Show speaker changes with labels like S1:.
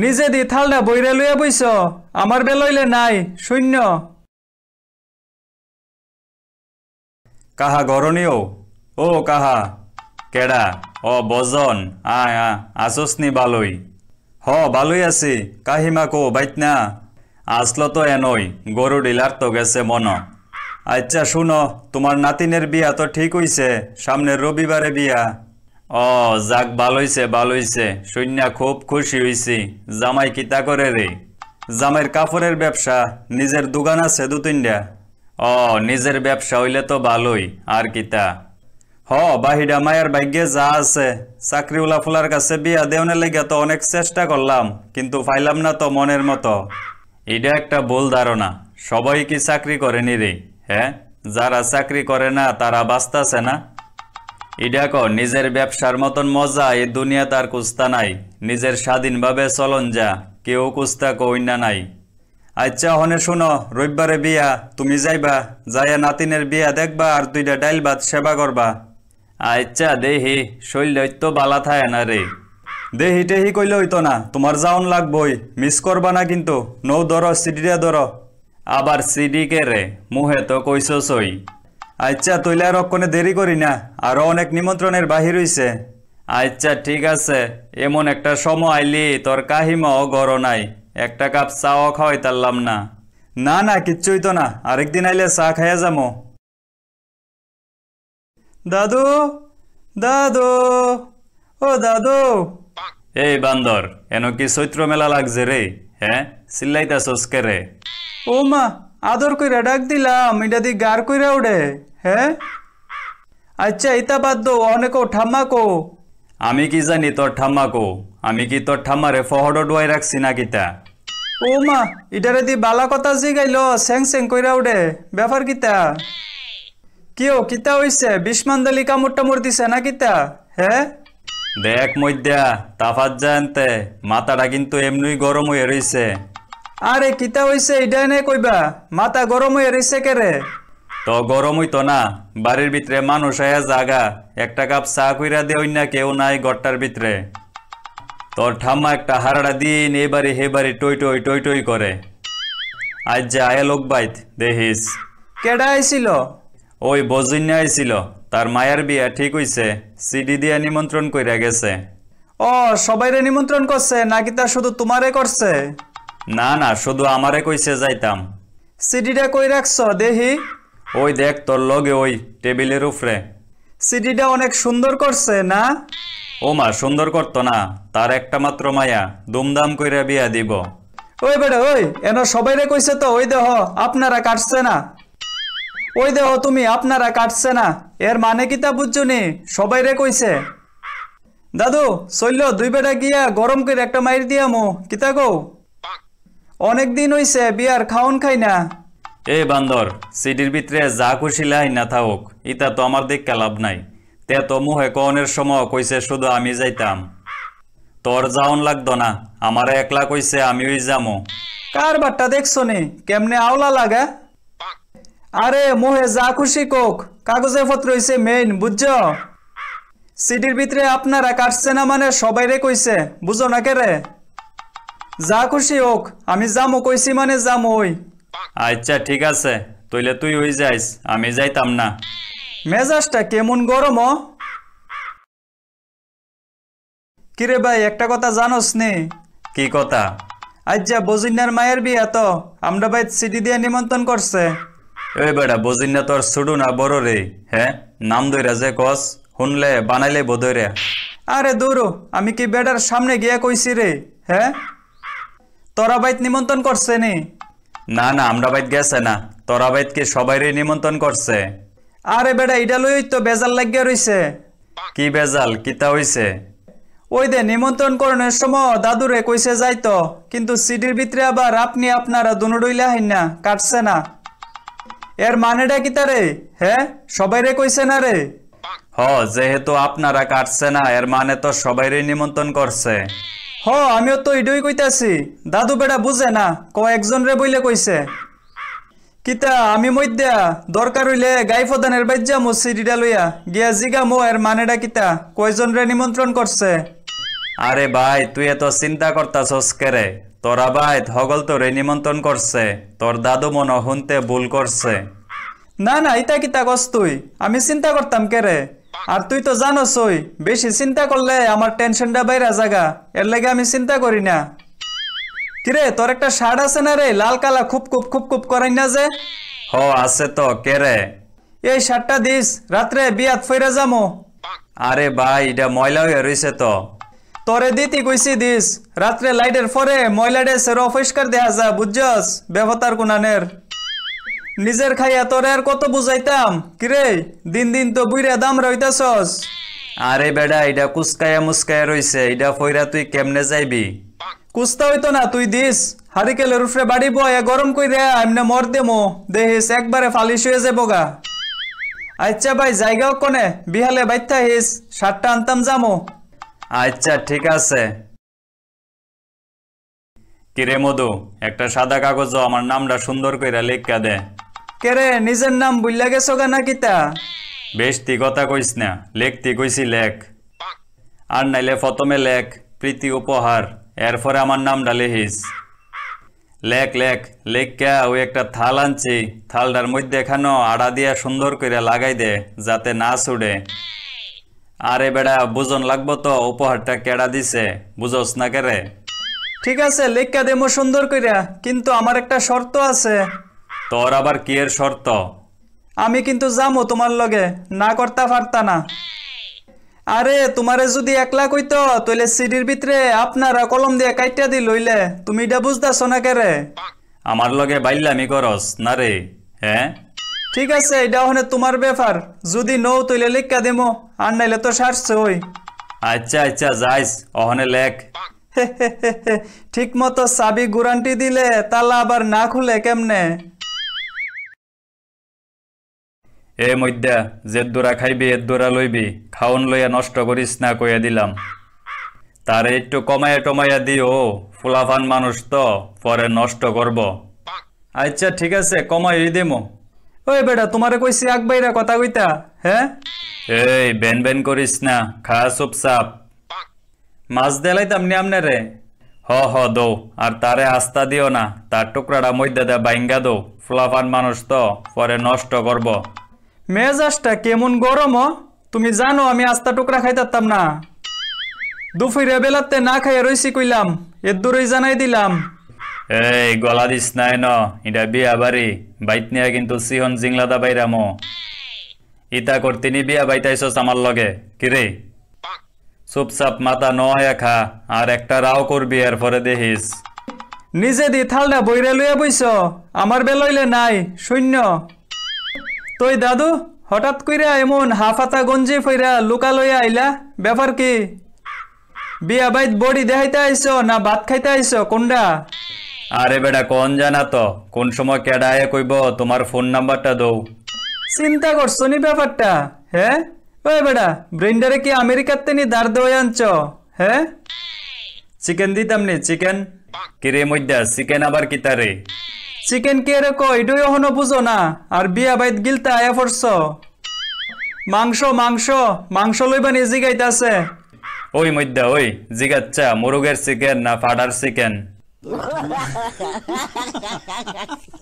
S1: নিজে দি থালটা বইরা লইয়া বইছ আমার বেলইলে নাই শূন্য
S2: কাহা গরণীয় ও কাহা কেডা অ বজন আ আসসনি বালই হ বালুই আছি কাহিমা কো বাইতনা আসল তো এনই গরু ডিলার তো গেছে মন আচ্ছা শুনো তোমার নাতিনের বিয়া তো ঠিক হইছে সামনের রবিবারে বিয়া ও যাক ভালোইছে ভালোইছে সৈন্যা খুব খুশি হইছি জামাই কিতা করে রে জামাইয়ের কাপড়ের ব্যবসা নিজের দোকান আছে দু তিনটা ও নিজের ব্যবসা হইলে তো ভালোই আর কিতা হ বাহিডা মায়ের ভাগ্যে যা আছে চাকরিওয়ালা ফুলার কাছে বিয়া দেওনে লেগে তো অনেক চেষ্টা করলাম কিন্তু পাইলাম না তো মনের মতো এটা একটা ভুল ধারণা সবাই কি চাকরি করেনি রে হ্যাঁ যারা চাকরি করে না তারা বাঁচতাছে না দেখো নিজের ব্যবসার মতন মজা এ দুনিয়া তার কুস্তা নাই নিজের স্বাধীনভাবে চলন যা কেউ কুস্তা কইনা নাই আচ্ছা হনে শুনো রবিবারে বিয়া তুমি যাইবা যাইয়া নাতিনের বিয়া দেখবা আর দুইটা ডাইল ভাত সেবা করবা আচ্ছা দেহি শৈল তো বালা থায় না রে দেহি টেহি কইলে হইতো না তোমার যাওন লাগবই মিস করবা না কিন্তু নৌ ধরো সিডিটা ধরো আবার সিডি কে রে মুহে তো সই আচ্ছা তৈলা আর অক্ষণে দেরি করি না আরও অনেক নিমন্ত্রণের বাহির হইছে আচ্ছা ঠিক আছে এমন একটা সময় আইলি তোর কাহিমাও গর নাই একটা কাপ চাও খাওয়াই তারলাম না না না কিচ্ছুই তো না
S1: আরেকদিন আইলে চা খাইয়া যামো দাদু দাদু ও দাদু
S2: এই বান্দর এন কি চৈত্র মেলা লাগছে রে হ্যাঁ সিল্লাইতা সস্কে রে
S1: ও মা আদর কইরা ডাক দিলাম এটা দি গার কইরা উড়ে হ্যাঁ আচ্ছা ইতা বাদ দো অনেক ঠাম্মাকো
S2: আমি কি জানি তোর ঠাম্মাকো আমি কি তোর ঠাম্মারে ফহড ডুয়াই রাখছি না কিতা
S1: ও মা রে দি বালা কথা জি গাইল স্যাং স্যাং কইরা উডে ব্যাপার কিতা কিও কিতা হইছে বিষ্মান্দালি কামড় টামড় দিছে না কিতা হ্যাঁ
S2: দেখ মইদ্যা তাফাত জানতে মাথাটা কিন্তু এমনি গরম হয়ে রইছে
S1: আরে কিতা হইছে এটা এনে কইবা মাথা গরম হয়ে রইছে কেরে
S2: তো গরম হইতো না বাড়ির ভিতরে মানুষ আয়া জাগা একটা কাপ চা কইরা দেওই না কেউ নাই গড়টার ভিতরে তোর ঠাম্মা একটা হারাড়া দিন এ বাড়ি হে বাড়ি টই টই টই টই করে আজ যে আয়া লোক বাইত দেহিস কেডা আইছিল ওই বজিন্যা আইছিল তার মায়ের বিয়া ঠিক হইছে সিডি দিয়া নিমন্ত্রণ কইরা গেছে
S1: ও সবাইরে নিমন্ত্রণ করছে নাকি তা
S2: শুধু তোমারে করছে না না শুধু আমারে কইছে যাইতাম সিডিটা কই রাখছ দেহি ওই দেখ তোর লগে ওই টেবিলের উপরে সিডিটা অনেক সুন্দর করছে না ও মা সুন্দর করতো না তার একটা মাত্র মায়া দুমদাম করে বিয়া দিব
S1: ওই বেটা ওই এন সবাইরে কইছে তো ওই দেহ আপনারা কাটছে না ওই দেহ তুমি আপনারা কাটছে না এর মানে কি তা বুঝছুনি সবাইরে কইছে দাদু চলল দুই বেটা গিয়া গরম করে একটা মাইর দিয়া মো কিতা গো অনেক দিন হইছে বিয়ার খাওন খাই না
S2: এ বান্দর সিটির ভিতরে যা খুশি লাই না থাক ইতা তো আমার দিক লাভ নাই তে তমু হেকনের সময় কইছে শুধু আমি যাইতাম তোর যাওন লাগত না আমার একলা কইছে আমিও যামো
S1: কার বাট্টা দেখছো নি কেমনে আওলা লাগা আরে মোহে যা খুশি কোক কাগজে পত্র হইছে মেইন বুঝছ সিটির ভিতরে আপনারা কাটছে না মানে রে কইছে বুঝো না কে রে যা খুশি হোক আমি যামো কইছি মানে যামো ওই
S2: আচ্ছা ঠিক আছে তইলে তুই ওই যাইস আমি যাইতাম না
S1: মেজাজটা কেমন গরম কিরে ভাই একটা কথা জানোস নে কি কথা আচ্ছা বজিন্নার মায়ের বিয়া তো আমরা ভাই সিটি দিয়ে নিমন্ত্রণ করছে
S2: ওই বেড়া বজিন্না তোর ছুডু না বড় রে হ্যাঁ নাম দইরা যে কস শুনলে
S1: বানাইলে বদইরা আরে দৌড়ো আমি কি বেড়ার সামনে গিয়ে কইছি রে হ্যাঁ তোরা বাইত নিমন্ত্রণ করছে নি না না আমরা বাইত গেছে না তোরা
S2: বাইতকে সবাইরে নিমন্ত্রণ করছে
S1: আরে বেড়া এটা লই তো বেজাল লাগিয়া রইছে কি
S2: বেজাল কিতা হইছে
S1: ওই দে নিমন্ত্রণ করণের সময় দাদুরে কইছে যাইতো কিন্তু সিডির ভিতরে আবার আপনি আপনারা দুনুডইলা হইন না কাটছে না এর মানেটা কি তারে হ্যাঁ রে কইছে না রে
S2: হ যেহেতু আপনারা কাটছে না এর মানে তো সবাইরে নিমন্ত্রণ করছে
S1: হ আমিও তো এটাই কইতাছি দাদু বেড়া বুঝে না ক একজন রে বইলে কইছে কিতা আমি মধ্যা দরকার হইলে গাই ফদানের বাইর যামো সিঁড়িটা লইয়া গিয়া জিগা মো এর মানেটা কিতা কয়জন রে নিমন্ত্রণ করছে
S2: আরে ভাই তুই এত চিন্তা করতাছস কেরে তোরা ভাই হগল তোরে নিমন্ত্রণ করছে তোর দাদু মন হুনতে ভুল
S1: করছে না না ইতা কিতা কস তুই আমি চিন্তা করতাম কেরে আর তুই তো জানোস ওই বেশি চিন্তা করলে আমার টেনশনটা বাইরা জাগা এর লাগে আমি চিন্তা করি না কিরে তোর একটা শার্ট আছে না রে লাল কালা খুব খুব খুব খুব করাই না যে হ আছে তো কে রে এই শার্টটা দিস রাত্রে বিয়াত ফেরা যামো
S2: আরে ভাই এটা ময়লা হয়ে রয়েছে তো
S1: তোরে দিতি কইছি দিস রাত্রে লাইটের পরে ময়লা ডেসের অপরিষ্কার দেখা যা বুঝছস ব্যবতার কুনানের নিজের খাইয়া তোর আর কত বুঝাইতাম কিরে দিন দিন তো বুইরা দাম রইতাস আরে বেডা এটা কুসকায়া মুসকায়া
S2: রইছে এটা ফইরা
S1: তুই কেমনে যাইবি কুস্তা হইতো না তুই দিস হারিকেলের উফরে বাড়ি বয়া গরম রে এমনে মর দেমো দেহিস একবারে ফালিশ হয়ে যাবো গা আচ্ছা ভাই জায়গাও কনে বিহালে বাইথা হিস সাতটা আনতাম যামো আচ্ছা ঠিক আছে
S2: কিরে মধু একটা সাদা কাগজ আমার নামটা সুন্দর কইরা লেখা দে
S1: কেরে নিজের নাম বুইলা গেছো গা না কিতা
S2: বেশ তি কথা কইস না লেখতি কইছি লেখ আর নাইলে প্রথমে লেখ প্রীতি উপহার এরপরে আমার নাম ডালে হিস লেখ লেখ কে ওই একটা থাল আনছি থালটার মধ্যে এখানো আড়া দিয়া সুন্দর করে লাগাই দে যাতে না ছুড়ে আরে বেড়া বুজন লাগবো তো উপহারটা কেড়া দিছে বুঝোস না কেরে
S1: ঠিক আছে লেখকা দেবো সুন্দর কইরা কিন্তু আমার একটা শর্ত আছে
S2: তোর আবার কি এর শর্ত
S1: আমি কিন্তু যামো তোমার লগে না করতা পারতা না আরে তোমারে যদি একলা কইতো তইলে সিডির ভিতরে আপনারা কলম দিয়ে কাইটা দি লইলে তুমি এটা বুঝতাছ না কেরে
S2: আমার লগে বাইল্লামি করস না রে
S1: হ্যাঁ ঠিক আছে এটা হনে তোমার ব্যাপার যদি নও তইলে লিখা দেমো আর নাইলে তো সারছে ওই আচ্ছা আচ্ছা যাইস অহনে লেখ ঠিক মতো সাবি গুরান্টি দিলে তালা আবার না খুলে কেমনে
S2: এ মধ্যা যে দোরা খাইবি এর দোরা লইবি খাওন লইয়া নষ্ট করিস না কইয়া দিলাম তারে একটু কমাইয়া টমাইয়া দিও ফুলাফান মানুষ তো পরে নষ্ট করব আচ্ছা ঠিক আছে কমাই দেমো
S1: ওই বেটা তোমারে কইছি আগবাইরা কথা কইতা হ্যাঁ
S2: এই বেন বেন করিস না খা সাপ মাছ দেলাইতাম নি রে হ হ দৌ আর তারে আস্তা দিও না তার টুকরাটা মধ্যে দে বাইঙ্গা দৌ ফুলাফান মানুষ তো পরে নষ্ট করব
S1: মেজাজটা কেমন গরম তুমি জানো আমি আস্তা টুকরা খাইতাম না দুপুরে বেলাতে না খাই রইছি কইলাম এর জানাই দিলাম
S2: এই গলা দিস নাই ন এটা বিয়া বাড়ি বাইত নিয়া কিন্তু সিহন জিংলাদা বাইরামো ইতা করতিনি বিয়া বাইতাইছস আমার লগে কিরে চুপচাপ মাথা নয়া খা আর একটা রাও করবি পরে
S1: দেহিস নিজে দি থালটা বইরে লইয়া বইছ আমার বেলইলে নাই শূন্য তই দাদু হঠাৎ কইরা এমন হাফাতা গঞ্জে ফইরা লুকালয়া আইলা ব্যাপার কি বিয়া বাইত বডি দেখাইতে আইস না ভাত খাইতে আইস কোনডা
S2: আরে বেডা কোন জানা তো কোন সময় কেডায় কইব তোমার ফোন নাম্বারটা দৌ
S1: চিন্তা করছো নি ব্যাপারটা হ্যাঁ ওই বেটা ব্রেন্ডারে কি আমেরিকার তিনি দাঁড় দেওয়া আনছ হ্যাঁ চিকেন দিতাম নি চিকেন কিরে মধ্যে চিকেন আবার কিতারে চিকেন কে রে কো এটাই হনো বুঝো না আর বিয়া বাইত গিলতে আয়া ফরছ মাংস মাংস মাংস লইবা নি জিগাইতাছে
S2: ওই মধ্যে ওই জিগাচ্ছা মুরগের চিকেন না ফাডার চিকেন